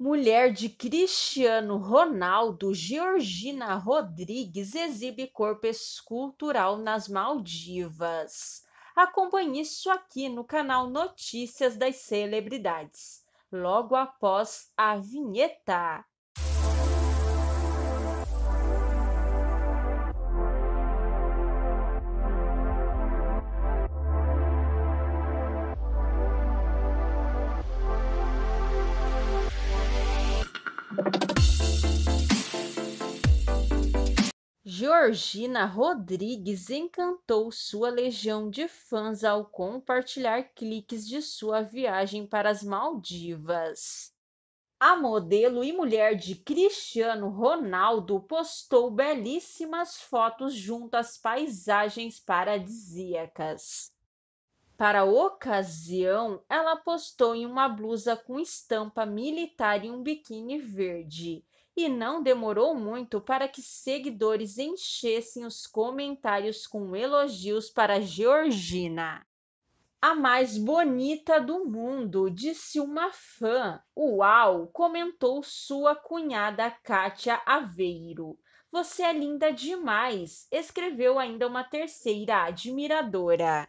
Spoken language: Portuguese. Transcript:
Mulher de Cristiano Ronaldo, Georgina Rodrigues, exibe corpo escultural nas Maldivas. Acompanhe isso aqui no canal Notícias das Celebridades, logo após a vinheta. Georgina Rodrigues encantou sua legião de fãs ao compartilhar cliques de sua viagem para as Maldivas. A modelo e mulher de Cristiano Ronaldo postou belíssimas fotos junto às paisagens paradisíacas. Para a ocasião, ela postou em uma blusa com estampa militar e um biquíni verde. E não demorou muito para que seguidores enchessem os comentários com elogios para Georgina. A mais bonita do mundo, disse uma fã. Uau! comentou sua cunhada Kátia Aveiro. Você é linda demais, escreveu ainda uma terceira admiradora